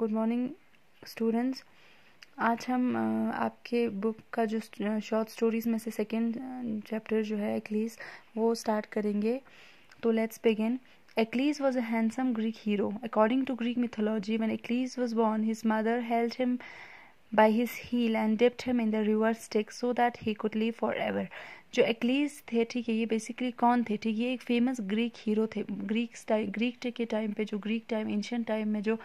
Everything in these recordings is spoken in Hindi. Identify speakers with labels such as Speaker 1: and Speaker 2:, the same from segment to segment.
Speaker 1: गुड मॉर्निंग स्टूडेंट्स आज हम आपके बुक का जो शॉर्ट स्टोरीज में से सेकेंड चैप्टर जो है एक्लीस वो स्टार्ट करेंगे तो let's begin Achilles was a handsome Greek hero according to Greek mythology one Achilles was born his mother held him by his heel and dipped him in the river so so that he could live forever. जो एक्लीस थे ठीक है ये बेसिकली कौन थे ठीक ये एक फेमस ग्रीक हीरो थे ग्रीक ग्रीक के टाइम पे जो ग्रीक टाइम एंशियन टाइम में जो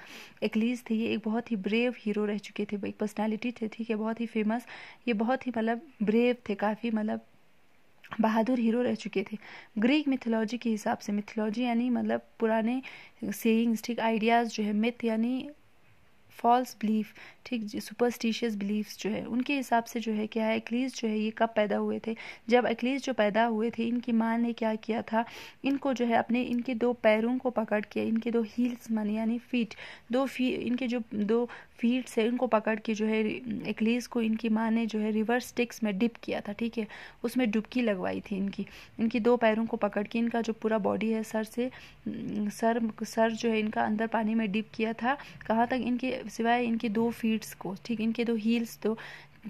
Speaker 1: एक्लीस थे ये एक बहुत ही ब्रेव हीरो रह चुके थे एक पर्सनालिटी थे ठीक है बहुत ही फेमस ये बहुत ही मतलब ब्रेव थे काफ़ी मतलब बहादुर हीरो रह चुके थे ग्रीक मिथोलॉजी के हिसाब से मिथोलॉजी यानी मतलब पुराने सेइंग्स ठीक आइडियाज़ जो है मिथ यानी फॉल्स बिलीफ ठीक सुपरस्टिशियस बिलीफ्स जो है उनके हिसाब से जो है क्या है एक्लीस जो है ये कब पैदा हुए थे जब एक्लीस जो पैदा हुए थे इनकी माँ ने क्या किया था इनको जो है अपने इनके दो पैरों को पकड़ के इनके दो हील्स मन यानी फीट दो फी इनके जो दो फीट से इनको पकड़ के जो है एकलीस को इनकी माँ ने जो है रिवर्स स्टिक्स में डिप किया था ठीक है उसमें डुबकी लगवाई थी इनकी इनकी दो पैरों को पकड़ के इनका जो पूरा बॉडी है सर से सर सर जो है इनका अंदर पानी में डिप किया था कहाँ तक इनके सिवाय इनके दो फीट्स को ठीक इनके दो हील्स दो तो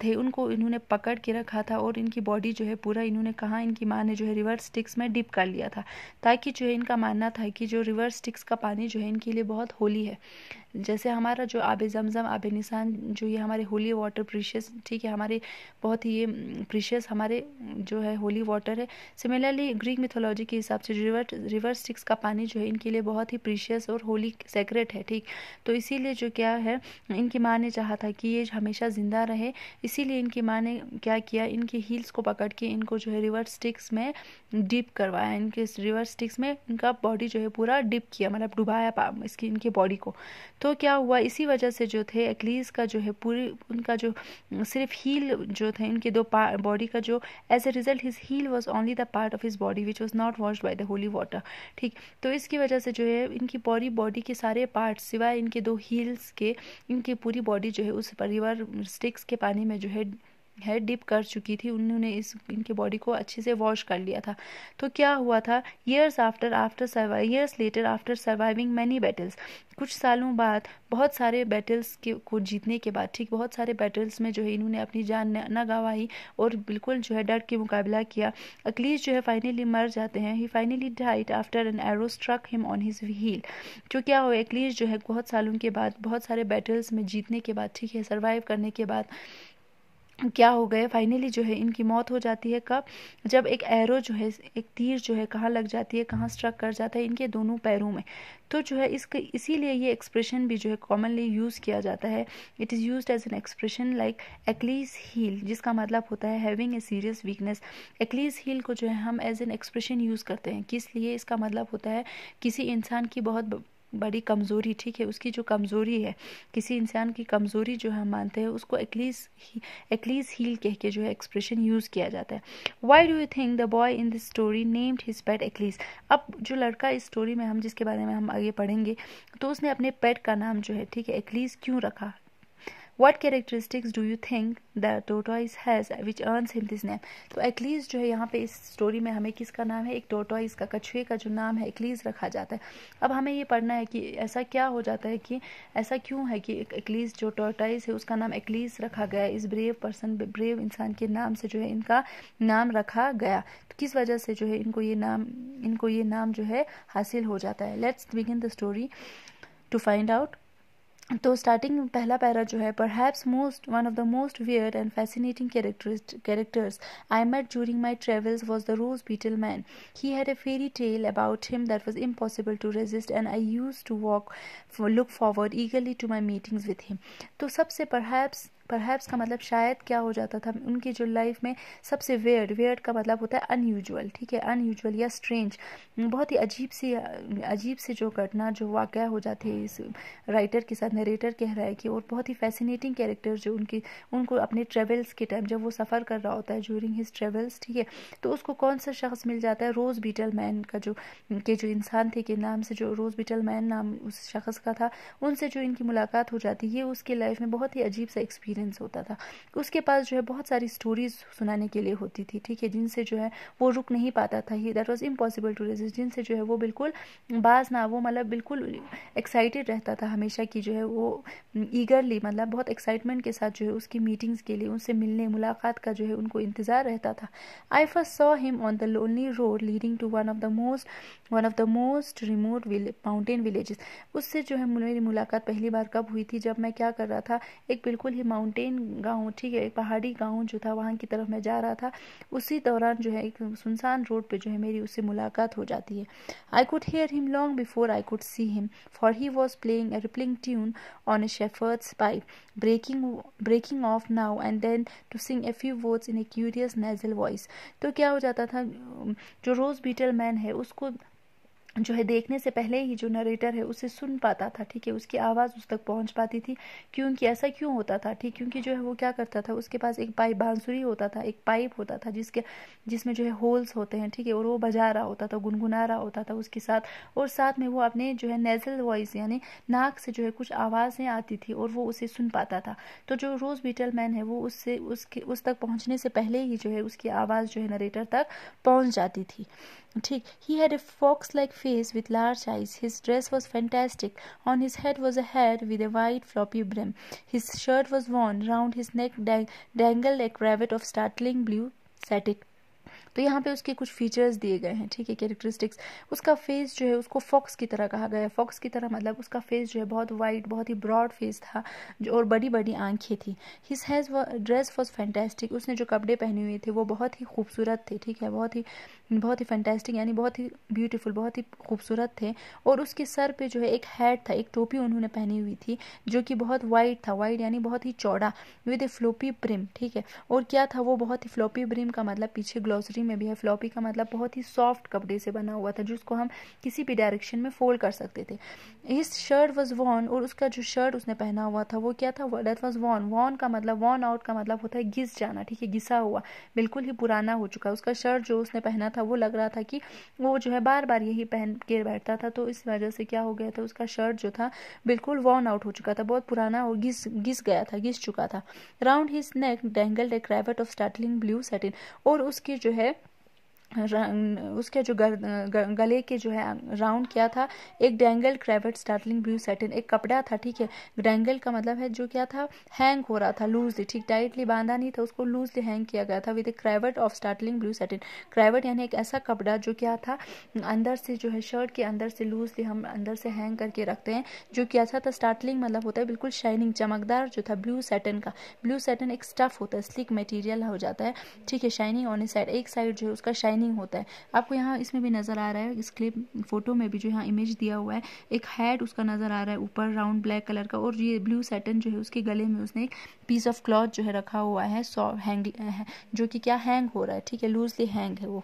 Speaker 1: थे उनको इन्होंने पकड़ के रखा था और इनकी बॉडी जो है पूरा इन्होंने कहा इनकी माँ ने जो है रिवर स्टिक्स में डिप कर लिया था ताकि जो है इनका मानना था कि जो रिवर स्टिक्स का पानी जो है इनके लिए बहुत होली है जैसे हमारा जो आब जमज़म आब निशान जो ये हमारे होली वाटर प्रीशियस ठीक है हमारे बहुत ही ये प्रीशियस हमारे जो है होली वाटर है सिमिलरली ग्रीक मिथोलॉजी के हिसाब से रिवर रिवर स्टिक्स का पानी जो है इनके लिए बहुत ही प्रीशियस और होली सेक्रेट है ठीक तो इसीलिए जो क्या है इनकी माँ ने चाहा था कि ये हमेशा ज़िंदा रहे इसीलिए इनकी माँ ने क्या किया इनके हील्स को पकड़ के इनको जो है रिवर स्टिक्स में डिप करवाया इनके रिवर स्टिक्स में इनका बॉडी जो है पूरा डिप किया मतलब डुबाया इसकी इनके बॉडी को तो क्या हुआ इसी वजह से जो थे एक्लीस का जो है पूरी उनका जो सिर्फ हील जो थे इनके दो बॉडी का जो as a result his heel was only the part of his body which was not washed by the holy water ठीक तो इसकी वजह से जो है इनकी पूरी बॉडी के सारे पार्ट सिवाय इनके दो हील्स के इनकी पूरी बॉडी जो है उस रिवर स्टिक्स के पानी में में जो है हेयर डिप कर चुकी थी उन्होंने इस इनके बॉडी को अच्छे से वॉश कर लिया था तो क्या हुआ था years after after survive years later after surviving many battles कुछ सालों बाद बहुत सारे बैटल्स के को जीतने के बाद ठीक बहुत सारे बैटल्स में जो है इन्होंने अपनी जान न गंवाई और बिल्कुल जो है डर के मुकाबला किया अखिलेश जो है फाइनली मर जाते हैं he finally died after an arrow struck him on his heel तो क्या हुआ अखिलेश जो है बहुत सालों के बाद बहुत सारे बैटल्स में जीतने के बाद ठीक है सर्वाइव करने के बाद क्या हो गए फाइनली जो है इनकी मौत हो जाती है कब जब एक एरो जो है एक तीर जो है कहाँ लग जाती है कहाँ स्ट्रक कर जाता है इनके दोनों पैरों में तो जो है इसके इसीलिए ये एक्सप्रेशन भी जो है कॉमनली यूज़ किया जाता है it is use as an expression like Achilles heel जिसका मतलब होता है having a serious weakness Achilles heel को जो है हम एज एन एक्सप्रेशन यूज़ करते हैं किस लिए इसका मतलब होता है किसी इंसान की बहुत बड़ी कमज़ोरी ठीक है उसकी जो कमज़ोरी है किसी इंसान की कमज़ोरी जो हम मानते हैं उसको एटलीस एटलीस हील कह के जो है एक्सप्रेशन यूज़ किया जाता है why do you think the boy in this story named his pet Achilles अब जो लड़का इस स्टोरी में हम जिसके बारे में हम आगे पढ़ेंगे तो उसने अपने पेट का नाम जो है ठीक है एटलीस क्यों रखा what characteristics do you think the tortoise has which earns him this name तो एक्लीज जो है यहाँ पे इस स्टोरी में हमें किसका नाम है एक टोटॉइज का कछुए का जो नाम है एक्लीज रखा जाता है अब हमें ये पढ़ना है कि ऐसा क्या हो जाता है कि ऐसा क्यों है कि एक्लीज जो टोटॉइज है उसका नाम एक्लीज रखा गया इस ब्रेव पर्सन ब्रेव इंसान के नाम से जो है इनका नाम रखा गया तो किस वजह से जो है इनको ये नाम इनको ये नाम जो है हासिल हो जाता है let's begin the story to find out तो स्टार्टिंग में पहला पैरा जो है perhaps most one of the most weird and fascinating characters I met during my travels was the rose beetle man he had a fairy tale about him that was impossible to resist and I use to walk look forward eagerly to my meetings with him तो सबसे पर हैप्स परहैप्स का मतलब शायद क्या हो जाता था उनकी जो लाइफ में सबसे वेयर्ड वेयर्ड का मतलब होता है अनयूजल ठीक है अनयूजल या स्ट्रेंज बहुत ही अजीब सी अजीब सी जो घटना जो वाक़ हो जाती है इस राइटर के साथ नरेटर कह रहा है कि और बहुत ही फैसिनेटिंग कैरेक्टर जो उनकी उनको अपने ट्रेवल्स के टाइम जब वो सफ़र कर रहा होता है ज्यूरिंग हिज ट्रेवल्स ठीक है तो उसको कौन सा शख्स मिल जाता है रोज़ बीटल मैन का जो के जो इंसान थे के नाम से जो रोज़ बीटल मैन नाम उस शख्स का था उनसे जो इनकी मुलाकात हो जाती है ये उसकी लाइफ में बहुत ही अजीब सा एक्सपीरियंस एक्सपीरियंस होता था उसके पास जो है बहुत सारी स्टोरीज सुनाने के लिए होती थी ठीक है जिनसे जो है वो रुक नहीं पाता था he that was impossible to resist जिनसे जो है वो बिल्कुल बाज ना वो मतलब बिल्कुल एक्साइटेड रहता था हमेशा कि जो है वो ईगरली मतलब बहुत एक्साइटमेंट के साथ जो है उसकी मीटिंग्स के लिए उनसे मिलने मुलाकात का जो है उनको इंतज़ार रहता था I first saw him on the lonely road leading to one of the most one of the most remote mountain villages उससे जो है मेरी मुलाकात पहली बार कब हुई थी जब मैं क्या कर रहा था एक बिल्कुल ही माउंट माउंटेन गांव ठीक है एक पहाड़ी गांव जो था वहां की तरफ मैं जा रहा था उसी दौरान जो है एक सुनसान रोड पे जो है मेरी उससे मुलाकात हो जाती है I could hear him long before I could see him for he was playing a rippling tune on a shepherd's pipe breaking breaking off now and then to sing a few words in a curious nasal voice तो क्या हो जाता था जो रोज बीटल मैन है उसको जो है देखने से पहले ही जो नरेटर है उसे सुन पाता था ठीक है उसकी आवाज़ उस तक पहुंच पाती थी क्योंकि ऐसा क्यों होता था ठीक क्योंकि जो है वो क्या करता था उसके पास एक पाइप बांसुरी होता था एक पाइप होता था जिसके जिसमें जो है होल्स होते हैं ठीक है और वो बजा रहा होता था गुनगुना रहा होता था उसके साथ और साथ में वो अपने जो है नेजल वॉइस यानी नाक से जो है कुछ आवाज़ें आती थी और वो उसे सुन पाता था तो जो रोज़ बीटल मैन है वो उससे उसके उस तक पहुँचने से पहले ही जो है उसकी आवाज़ जो है नरेटर तक पहुँच जाती थी ठीक he had a fox like face with large eyes. His dress was fantastic. On his head was a hat with a wide floppy brim. His shirt was worn. Round his neck dang- dangled a cravat of startling blue satin. तो यहाँ पे उसके कुछ फीचर्स दिए गए हैं ठीक है कैरेक्टरिस्टिक्स उसका फेस जो है उसको फॉक्स की तरह कहा गया है फॉक्स की तरह मतलब उसका फेस जो है बहुत वाइड बहुत ही ब्रॉड फेस था जो और बड़ी बड़ी आंखें थी his has dress was fantastic उसने जो कपड़े पहने हुए थे वो बहुत ही खूबसूरत थे ठीक है बहुत ही बहुत ही फैंटेस्टिक यानी बहुत ही ब्यूटीफुल बहुत ही खूबसूरत थे और उसके सर पे जो है एक हैट था एक टोपी उन्होंने पहनी हुई थी जो कि बहुत वाइड था वाइड यानी बहुत ही चौड़ा विद ए फ्लोपी ब्रिम ठीक है और क्या था वो बहुत ही फ्लोपी ब्रिम का मतलब पीछे ग्लॉसरी में भी है फ्लोपी का मतलब बहुत ही सॉफ्ट कपड़े से बना हुआ था जिसको हम किसी भी डायरेक्शन में फोल्ड कर सकते थे इस शर्ट वॉज वॉन और उसका जो शर्ट उसने पहना हुआ था वो क्या था डेट वॉज वॉन वॉन का मतलब वॉन आउट का मतलब होता है घिस जाना ठीक है घिसा हुआ बिल्कुल ही पुराना हो चुका उसका शर्ट जो उसने पहना था वो लग रहा था कि वो जो है बार बार यही पहन के बैठता था तो इस वजह से क्या हो गया था उसका शर्ट जो था बिल्कुल वॉर्न आउट हो चुका था बहुत पुराना और घिस घिस गया था घिस चुका था round his neck dangled a cravat of startling blue satin और उसकी जो है उसके जो गर, गले के जो है राउंड क्या था एक dangle cravat startling blue satin एक कपड़ा था ठीक है डेंगल का मतलब है जो क्या था हैंग हो रहा था लूजली ठीक टाइटली बांधा नहीं था उसको लूजली हैंग किया गया था with a cravat of startling blue satin cravat यानी एक ऐसा कपड़ा जो क्या था अंदर से जो है शर्ट के अंदर से लूजली हम अंदर से हैंग करके रखते हैं जो कि था स्टार्टलिंग तो मतलब होता है बिल्कुल शाइनिंग चमकदार जो था ब्लू सेटन का ब्लू सेटन एक स्टफ होता है स्लिक मटीरियल हो जाता है ठीक है शाइनिंग ऑन साइड एक साइड जो है उसका शाइनिंग डिजाइनिंग होता है आपको यहाँ इसमें भी नज़र आ रहा है इस क्लिप फोटो में भी जो यहाँ इमेज दिया हुआ है एक हैड उसका नज़र आ रहा है ऊपर राउंड ब्लैक कलर का और ये ब्लू सेटन जो है उसके गले में उसने एक पीस ऑफ क्लॉथ जो है रखा हुआ है सॉ हैंग जो कि क्या हैंग हो रहा है ठीक है लूजली हैंग है वो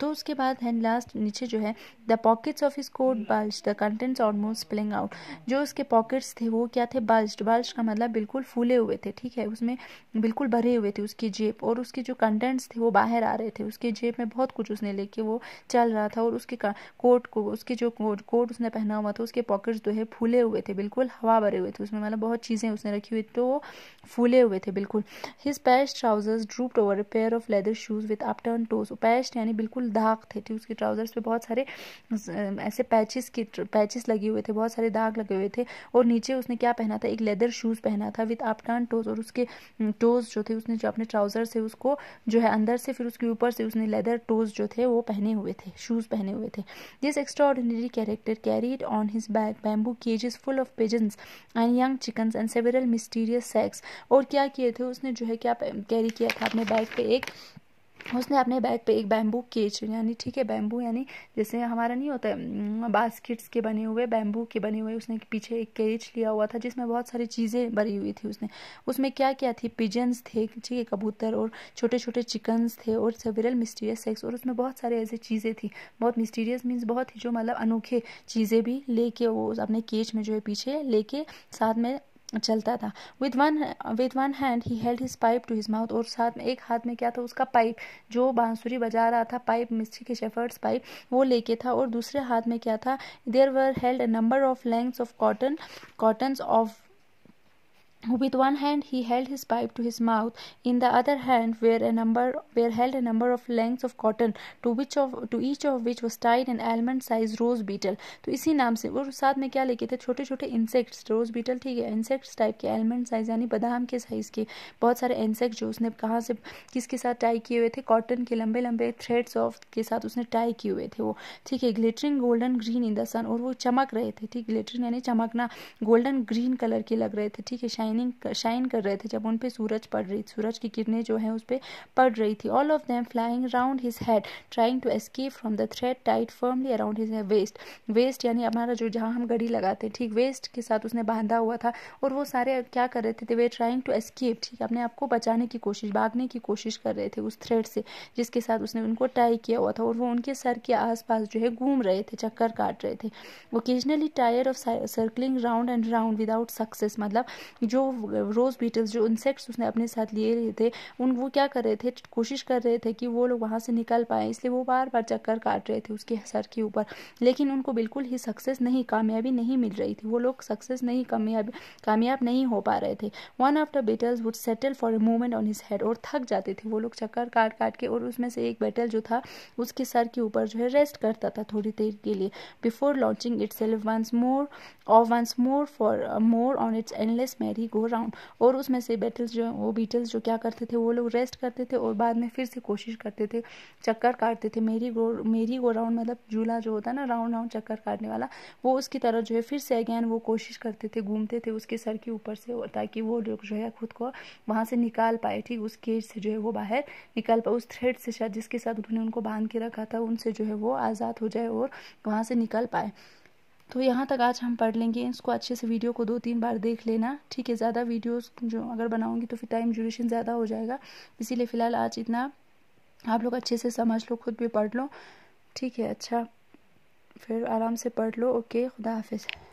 Speaker 1: तो उसके बाद है लास्ट नीचे जो है the pockets of his coat bulge the contents almost spilling out जो उसके पॉकेट्स थे वो क्या थे बल्ज बल्ज का मतलब बिल्कुल फूले हुए थे ठीक है उसमें बिल्कुल भरे हुए थे उसकी जेब और उसके जो कंटेंट्स थे वो बाहर आ रहे थे उसके जेब में बहुत कुछ उसने लेके वो चल रहा था और उसके कोट को उसके जो कोट कोट उसने पहना हुआ था उसके पॉकेट्स जो है फूले हुए थे बिल्कुल हवा भरे हुए थे उसमें मतलब बहुत चीज़ें उसने रखी हुई तो फूले हुए थे बिल्कुल his paste trousers drooped over pair of leather shoes with upturn toes paste यानी बिल्कुल दाग थे ठीक उसके ट्राउजर्स पे बहुत सारे ऐसे पैचेस के पैचेस लगे हुए थे बहुत सारे दाग लगे हुए थे और नीचे उसने क्या पहना था एक लेदर शूज़ पहना था विद अपटर्न टोज और उसके टोज जो थे उसने जो अपने ट्राउजर से उसको जो है अंदर से फिर उसके ऊपर से उसने लेदर टोज जो थे वो पहने हुए थे शूज़ पहने हुए थे this extraordinary character carried on his back bamboo cages full of pigeons and young chickens and several mysterious sacks और क्या किए थे उसने जो है क्या कैरी किया था अपने बैग पे एक उसने अपने बैग पे एक बैम्बू केच यानी ठीक है बैम्बू यानी जैसे हमारा नहीं होता है बास्केट्स के बने हुए बैम्बू के बने हुए उसने पीछे एक केच लिया हुआ था जिसमें बहुत सारी चीज़ें भरी हुई थी उसने उसमें क्या क्या थी पिजन्स थे ठीक है कबूतर और छोटे छोटे चिकन्स थे और सेवरल मिस्टीरियस सेक्स और उसमें बहुत सारे ऐसी चीज़ें थी बहुत मिस्टीरियस मीन्स बहुत ही जो मतलब अनोखे चीज़ें भी लेके वो अपने केच में जो है पीछे लेके साथ में चलता था with one with one hand he held his pipe to his mouth और साथ में एक हाथ में क्या था उसका पाइप जो बांसुरी बजा रहा था पाइप मिस्ट्री के शेफर्ड्स पाइप वो लेके था और दूसरे हाथ में क्या था there were held number of lengths of cotton cottons of With one hand he held his pipe to his mouth, in the other hand were a number were held a number of lengths of cotton, to which of to each of which was tied an almond size rose beetle तो इसी नाम से वो साथ में क्या लेके थे छोटे छोटे इंसेक्ट्स रोज बीटल ठीक है इंसेक्ट्स टाइप के आलमंड साइज यानी बादाम के साइज के बहुत सारे इंसेक्ट जो उसने कहाँ से किसके साथ टाई किए हुए थे कॉटन के लंबे लंबे थ्रेड्स ऑफ के साथ उसने टाई किए हुए थे वो ठीक है glittering golden green in the sun और वो चमक रहे थे ठीक ग्लिटरिंग यानी चमकना गोल्डन ग्रीन कलर के लग रहे थे ठीक है शाइन शाइनिंग शाइन कर रहे थे जब उन पर सूरज पड़ रही थी सूरज की किरणें जो हैं उस पर पड़ रही थी all of them flying round his head trying to escape from the thread tight firmly around his waist waist यानी हमारा जो जहाँ हम घड़ी लगाते हैं ठीक वेस्ट के साथ उसने बांधा हुआ था और वो सारे क्या कर रहे थे वे ट्राइंग टू एस्केप ठीक अपने आप को बचाने की कोशिश भागने की कोशिश कर रहे थे उस थ्रेड से जिसके साथ उसने उनको टाई किया हुआ था और वो उनके सर के आसपास जो है घूम रहे थे चक्कर काट रहे थे occasionally tire of circling round and round without success मतलब जो जो रोज़ बीटल्स जो इंसेक्ट्स उसने अपने साथ लिए थे उन वो क्या कर रहे थे कोशिश कर रहे थे कि वो लोग वहाँ से निकल पाए इसलिए वो बार बार चक्कर काट रहे थे उसके सर के ऊपर लेकिन उनको बिल्कुल ही सक्सेस नहीं कामयाबी नहीं मिल रही थी वो लोग सक्सेस नहीं कामयाबी कामयाब नहीं हो पा रहे थे one of the beetles would settle for a moment on his head और थक जाते थे वो लोग चक्कर काट काट के और उसमें से एक बेटल जो था उसके सर के ऊपर जो है रेस्ट करता था थोड़ी देर के लिए before launching itself once more और once more for more on its endless merry go round और उसमें से बैटल्स जो वो बीटल्स जो क्या करते थे वो लोग रेस्ट करते थे और बाद में फिर से कोशिश करते थे चक्कर काटते थे मेरी गो मेरी गो राउंड मतलब झूला जो होता है ना राउंड राउंड चक्कर काटने वाला वो उसकी तरह जो है फिर से अगैन वो कोशिश करते थे घूमते थे उसके सर के ऊपर से ताकि वो लोग जो है खुद को वहाँ से निकाल पाए ठीक उस केज से जो है वो बाहर निकाल पाए उस थ्रेड से शायद जिसके साथ उन्होंने उनको बांध के रखा था उनसे जो है वो आज़ाद हो जाए और वहाँ से निकल पाए तो यहाँ तक आज हम पढ़ लेंगे इसको अच्छे से वीडियो को दो तीन बार देख लेना ठीक है ज़्यादा वीडियोस जो अगर बनाऊँगी तो फिर टाइम ड्यूरेशन ज़्यादा हो जाएगा इसीलिए फ़िलहाल आज इतना आप लोग अच्छे से समझ लो खुद भी पढ़ लो ठीक है अच्छा फिर आराम से पढ़ लो ओके खुदा हाफिज़